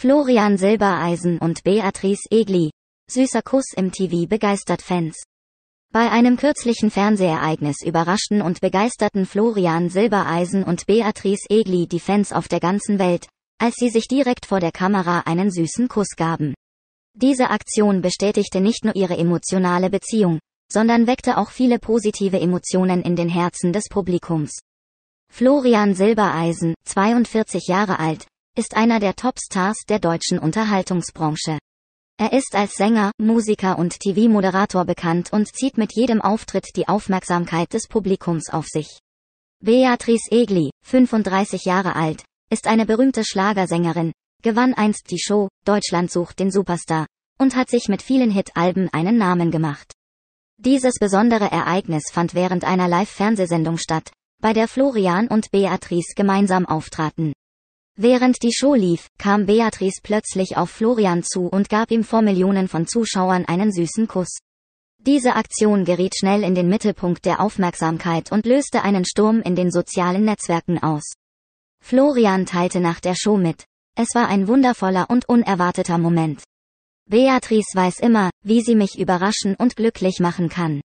Florian Silbereisen und Beatrice Egli. Süßer Kuss im TV begeistert Fans. Bei einem kürzlichen Fernsehereignis überraschten und begeisterten Florian Silbereisen und Beatrice Egli die Fans auf der ganzen Welt, als sie sich direkt vor der Kamera einen süßen Kuss gaben. Diese Aktion bestätigte nicht nur ihre emotionale Beziehung, sondern weckte auch viele positive Emotionen in den Herzen des Publikums. Florian Silbereisen, 42 Jahre alt, ist einer der Topstars der deutschen Unterhaltungsbranche. Er ist als Sänger, Musiker und TV-Moderator bekannt und zieht mit jedem Auftritt die Aufmerksamkeit des Publikums auf sich. Beatrice Egli, 35 Jahre alt, ist eine berühmte Schlagersängerin, gewann einst die Show Deutschland sucht den Superstar und hat sich mit vielen Hit-Alben einen Namen gemacht. Dieses besondere Ereignis fand während einer Live-Fernsehsendung statt, bei der Florian und Beatrice gemeinsam auftraten. Während die Show lief, kam Beatrice plötzlich auf Florian zu und gab ihm vor Millionen von Zuschauern einen süßen Kuss. Diese Aktion geriet schnell in den Mittelpunkt der Aufmerksamkeit und löste einen Sturm in den sozialen Netzwerken aus. Florian teilte nach der Show mit. Es war ein wundervoller und unerwarteter Moment. Beatrice weiß immer, wie sie mich überraschen und glücklich machen kann.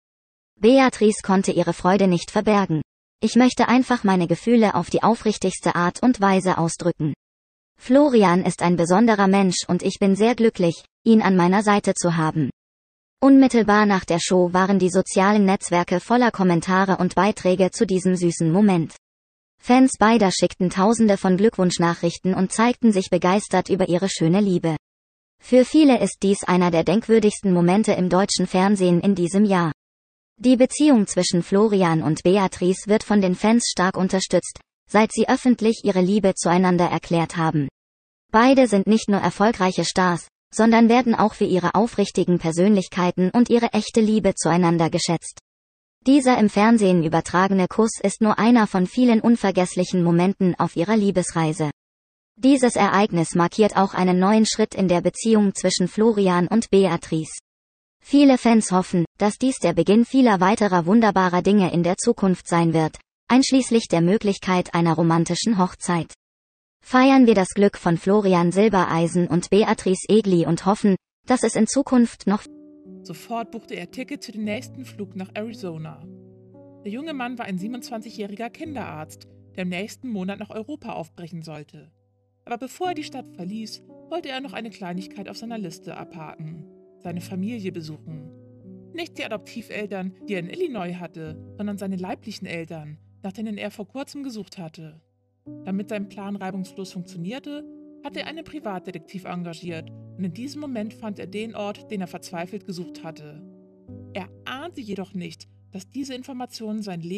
Beatrice konnte ihre Freude nicht verbergen. Ich möchte einfach meine Gefühle auf die aufrichtigste Art und Weise ausdrücken. Florian ist ein besonderer Mensch und ich bin sehr glücklich, ihn an meiner Seite zu haben. Unmittelbar nach der Show waren die sozialen Netzwerke voller Kommentare und Beiträge zu diesem süßen Moment. Fans beider schickten Tausende von Glückwunschnachrichten und zeigten sich begeistert über ihre schöne Liebe. Für viele ist dies einer der denkwürdigsten Momente im deutschen Fernsehen in diesem Jahr. Die Beziehung zwischen Florian und Beatrice wird von den Fans stark unterstützt, seit sie öffentlich ihre Liebe zueinander erklärt haben. Beide sind nicht nur erfolgreiche Stars, sondern werden auch für ihre aufrichtigen Persönlichkeiten und ihre echte Liebe zueinander geschätzt. Dieser im Fernsehen übertragene Kuss ist nur einer von vielen unvergesslichen Momenten auf ihrer Liebesreise. Dieses Ereignis markiert auch einen neuen Schritt in der Beziehung zwischen Florian und Beatrice. Viele Fans hoffen, dass dies der Beginn vieler weiterer wunderbarer Dinge in der Zukunft sein wird, einschließlich der Möglichkeit einer romantischen Hochzeit. Feiern wir das Glück von Florian Silbereisen und Beatrice Egli und hoffen, dass es in Zukunft noch... Sofort buchte er Ticket zu dem nächsten Flug nach Arizona. Der junge Mann war ein 27-jähriger Kinderarzt, der im nächsten Monat nach Europa aufbrechen sollte. Aber bevor er die Stadt verließ, wollte er noch eine Kleinigkeit auf seiner Liste abhaken seine Familie besuchen. Nicht die Adoptiveltern, die er in Illinois hatte, sondern seine leiblichen Eltern, nach denen er vor kurzem gesucht hatte. Damit sein Plan reibungslos funktionierte, hatte er einen Privatdetektiv engagiert und in diesem Moment fand er den Ort, den er verzweifelt gesucht hatte. Er ahnte jedoch nicht, dass diese Informationen sein Leben